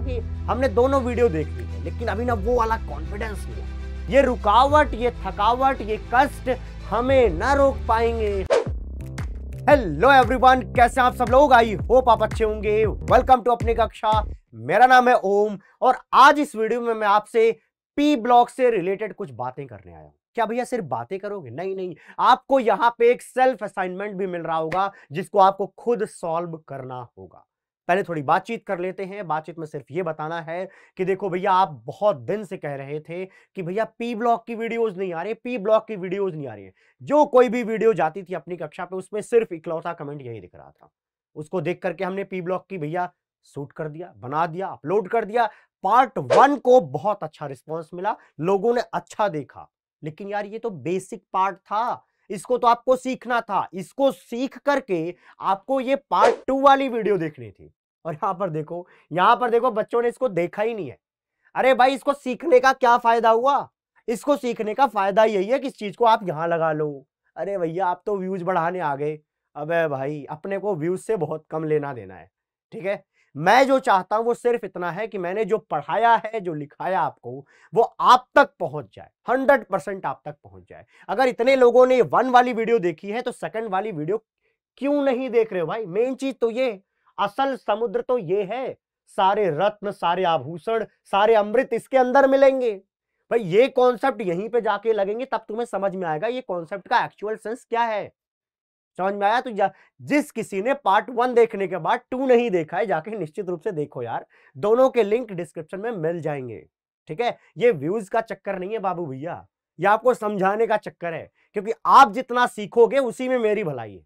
था कि हमने दोनों वीडियो देख ली है लेकिन अभी ना वो वाला कॉन्फिडेंस नहीं ये रुकावट ये थकावट ये कष्ट हमें ना रोक पाएंगे हेलो एवरीवन कैसे आप सब लोग आई होप आप अच्छे होंगे वेलकम टू अपनी कक्षा मेरा नाम है ओम और आज इस वीडियो में मैं आपसे पी ब्लॉक से रिलेटेड कुछ बातें करने आया हूँ क्या भैया सिर्फ बातें करोगे नहीं नहीं आपको यहाँ पे एक सेल्फ असाइनमेंट भी मिल रहा होगा जिसको आपको खुद सॉल्व करना होगा पहले थोड़ी बातचीत कर लेते हैं बातचीत में सिर्फ ये बताना है कि देखो भैया आप बहुत दिन से कह रहे थे कि भैया पी ब्लॉक की वीडियोज नहीं आ रही पी ब्लॉक की वीडियोज नहीं आ रही है जो कोई भी वीडियो जाती थी अपनी कक्षा पे उसमें सिर्फ इकलौता कमेंट यही दिख रहा था उसको देख करके हमने पी ब्लॉक की भैया सूट कर दिया बना दिया अपलोड कर दिया पार्ट वन को बहुत अच्छा रिस्पॉन्स मिला लोगों ने अच्छा देखा लेकिन यार ये तो बेसिक पार्ट था इसको तो आपको सीखना था इसको सीख करके आपको ये पार्ट टू वाली वीडियो देखनी थी और यहाँ पर देखो यहाँ पर देखो बच्चों ने इसको देखा ही नहीं है अरे भाई इसको सीखने का क्या फायदा हुआ इसको सीखने का फायदा यही है कि इस चीज को आप यहाँ लगा लो अरे भैया आप तो व्यूज बढ़ाने आ गए अबे भाई अपने को व्यूज से बहुत कम लेना देना है ठीक है मैं जो चाहता हूं वो सिर्फ इतना है कि मैंने जो पढ़ाया है जो लिखाया आपको वो आप तक पहुंच जाए हंड्रेड परसेंट आप तक पहुंच जाए अगर इतने लोगों ने वन वाली वीडियो देखी है तो सेकंड वाली वीडियो क्यों नहीं देख रहे हो भाई मेन चीज तो ये असल समुद्र तो ये है सारे रत्न सारे आभूषण सारे अमृत इसके अंदर मिलेंगे भाई ये कॉन्सेप्ट यहीं पे जाके लगेंगे तब तुम्हें समझ में आएगा ये कॉन्सेप्ट का एक्चुअल सेंस क्या है समझ में आया तो जिस किसी ने पार्ट वन देखने के बाद टू नहीं देखा है जाके निश्चित रूप से देखो यार दोनों के लिंक डिस्क्रिप्शन में मिल जाएंगे ठीक है ये व्यूज का चक्कर नहीं है बाबू भैया ये आपको समझाने का चक्कर है क्योंकि आप जितना सीखोगे उसी में मेरी भलाई है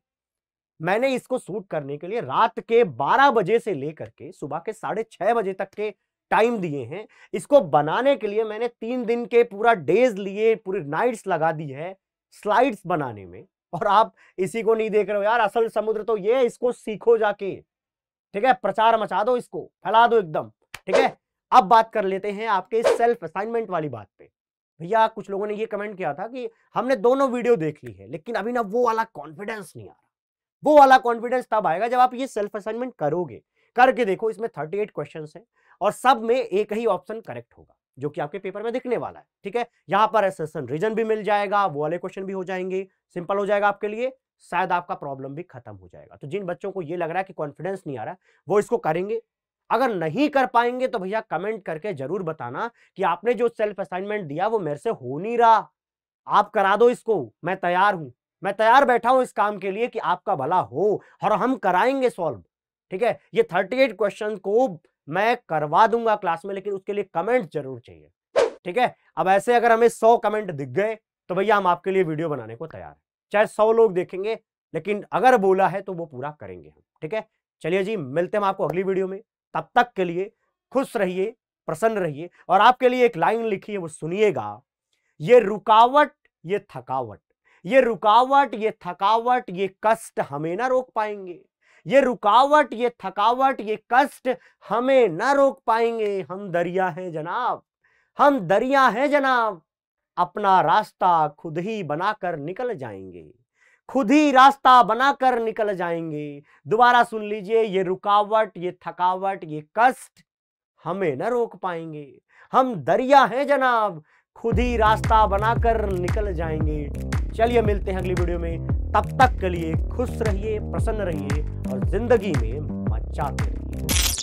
मैंने इसको सूट करने के लिए रात के 12 बजे से लेकर के सुबह के साढ़े छह बजे तक के टाइम दिए हैं इसको बनाने के लिए मैंने तीन दिन के पूरा डेज लिए पूरी नाइट्स लगा दी है स्लाइड्स बनाने में और आप इसी को नहीं देख रहे हो यार असल समुद्र तो ये इसको सीखो जाके ठीक है प्रचार मचा दो इसको फैला दो एकदम ठीक है अब बात कर लेते हैं आपके सेल्फ असाइनमेंट वाली बात पे भैया कुछ लोगों ने ये कमेंट किया था कि हमने दोनों वीडियो देख ली है लेकिन अभी ना वो वाला कॉन्फिडेंस नहीं आ वो वाला कॉन्फिडेंस तब आएगा जब आप ये सेल्फ असाइनमेंट करोगे करके देखो इसमें थर्टी एट क्वेश्चन है और सब में एक ही ऑप्शन करेक्ट होगा जो कि आपके पेपर में दिखने वाला है ठीक है यहाँ पर एसेसन रीजन भी मिल जाएगा वो वाले क्वेश्चन भी हो जाएंगे सिंपल हो जाएगा आपके लिए शायद आपका प्रॉब्लम भी खत्म हो जाएगा तो जिन बच्चों को ये लग रहा है कि कॉन्फिडेंस नहीं आ रहा वो इसको करेंगे अगर नहीं कर पाएंगे तो भैया कमेंट करके जरूर बताना कि आपने जो सेल्फ असाइनमेंट दिया वो मेरे से हो नहीं रहा आप करा दो इसको मैं तैयार हूं मैं तैयार बैठा हूं इस काम के लिए कि आपका भला हो और हम कराएंगे सॉल्व ठीक है ये थर्टी एट क्वेश्चन को मैं करवा दूंगा क्लास में लेकिन उसके लिए कमेंट जरूर चाहिए ठीक है अब ऐसे अगर हमें सौ कमेंट दिख गए तो भैया हम आपके लिए वीडियो बनाने को तैयार है चाहे सौ लोग देखेंगे लेकिन अगर बोला है तो वो पूरा करेंगे हम ठीक है चलिए जी मिलते हैं आपको अगली वीडियो में तब तक के लिए खुश रहिए प्रसन्न रहिए और आपके लिए एक लाइन लिखी है वो सुनिएगा ये रुकावट ये थकावट ये रुकावट ये थकावट ये कष्ट हमें ना रोक पाएंगे ये रुकावट ये थकावट ये कष्ट हमें ना रोक पाएंगे हम दरिया हैं जनाब हम दरिया हैं जनाब अपना रास्ता खुद ही बनाकर निकल जाएंगे खुद ही रास्ता बनाकर निकल जाएंगे दोबारा सुन लीजिए ये रुकावट ये थकावट ये कष्ट हमें ना रोक पाएंगे हम दरिया हैं जनाब खुद ही रास्ता बनाकर निकल जाएंगे चलिए मिलते हैं अगली वीडियो में तब तक के लिए खुश रहिए प्रसन्न रहिए और जिंदगी में मचाते रहिए